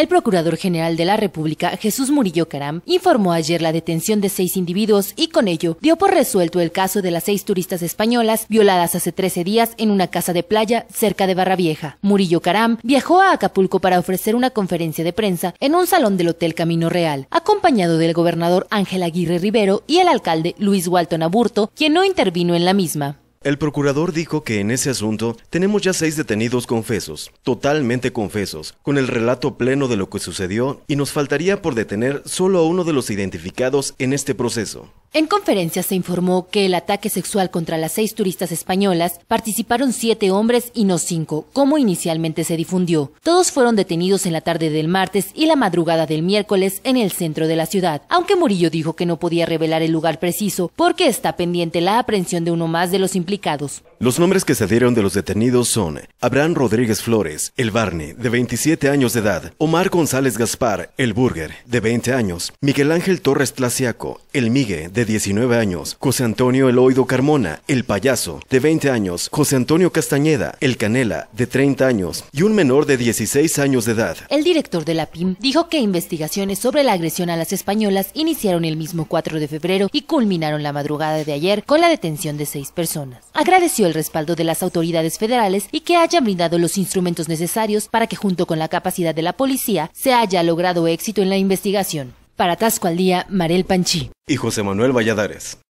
El Procurador General de la República, Jesús Murillo Caram, informó ayer la detención de seis individuos y con ello dio por resuelto el caso de las seis turistas españolas violadas hace 13 días en una casa de playa cerca de Barravieja. Murillo Caram viajó a Acapulco para ofrecer una conferencia de prensa en un salón del Hotel Camino Real, acompañado del gobernador Ángel Aguirre Rivero y el alcalde Luis Walton Aburto, quien no intervino en la misma. El procurador dijo que en ese asunto tenemos ya seis detenidos confesos, totalmente confesos, con el relato pleno de lo que sucedió y nos faltaría por detener solo a uno de los identificados en este proceso. En conferencia se informó que el ataque sexual contra las seis turistas españolas participaron siete hombres y no cinco, como inicialmente se difundió. Todos fueron detenidos en la tarde del martes y la madrugada del miércoles en el centro de la ciudad, aunque Murillo dijo que no podía revelar el lugar preciso porque está pendiente la aprehensión de uno más de los implicados. Los nombres que se dieron de los detenidos son Abraham Rodríguez Flores, el Barney, de 27 años de edad, Omar González Gaspar, el Burger, de 20 años, Miguel Ángel Torres Tlaciaco, el Migue, de de 19 años, José Antonio Eloido Carmona, el payaso, de 20 años, José Antonio Castañeda, el canela, de 30 años, y un menor de 16 años de edad. El director de la PIM dijo que investigaciones sobre la agresión a las españolas iniciaron el mismo 4 de febrero y culminaron la madrugada de ayer con la detención de seis personas. Agradeció el respaldo de las autoridades federales y que hayan brindado los instrumentos necesarios para que junto con la capacidad de la policía se haya logrado éxito en la investigación. Para Tasco al Día, Marel Panchi. Y José Manuel Valladares.